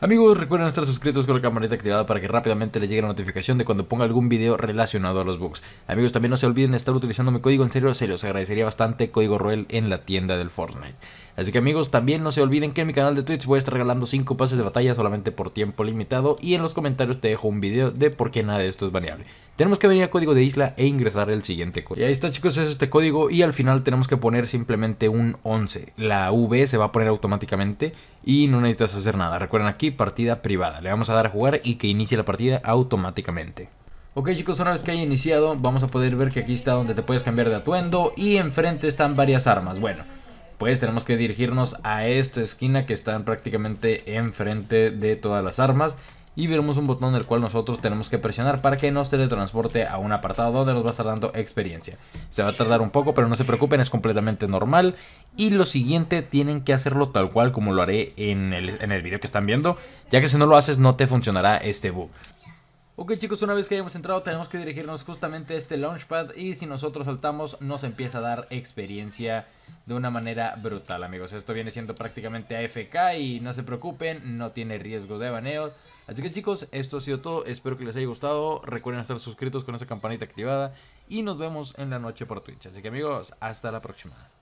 Amigos, recuerden estar suscritos con la campanita activada para que rápidamente les llegue la notificación de cuando ponga algún video relacionado a los bugs. Amigos, también no se olviden de estar utilizando mi código en serio, se los agradecería bastante, código Ruel, en la tienda del Fortnite. Así que amigos, también no se olviden que en mi canal de Twitch voy a estar regalando 5 pases de batalla solamente por tiempo limitado y en los comentarios te dejo un video de por qué nada de esto es variable tenemos que venir a código de isla e ingresar el siguiente código. Y ahí está chicos, es este código y al final tenemos que poner simplemente un 11. La V se va a poner automáticamente y no necesitas hacer nada. Recuerden aquí, partida privada. Le vamos a dar a jugar y que inicie la partida automáticamente. Ok chicos, una vez que haya iniciado, vamos a poder ver que aquí está donde te puedes cambiar de atuendo y enfrente están varias armas. Bueno, pues tenemos que dirigirnos a esta esquina que está prácticamente enfrente de todas las armas y veremos un botón el cual nosotros tenemos que presionar para que nos teletransporte a un apartado donde nos va a estar dando experiencia. Se va a tardar un poco, pero no se preocupen, es completamente normal. Y lo siguiente, tienen que hacerlo tal cual como lo haré en el, en el video que están viendo, ya que si no lo haces no te funcionará este bug. Ok chicos, una vez que hayamos entrado tenemos que dirigirnos justamente a este launchpad y si nosotros saltamos nos empieza a dar experiencia de una manera brutal amigos. Esto viene siendo prácticamente AFK y no se preocupen, no tiene riesgo de baneo. Así que chicos, esto ha sido todo, espero que les haya gustado, recuerden estar suscritos con esa campanita activada y nos vemos en la noche por Twitch. Así que amigos, hasta la próxima.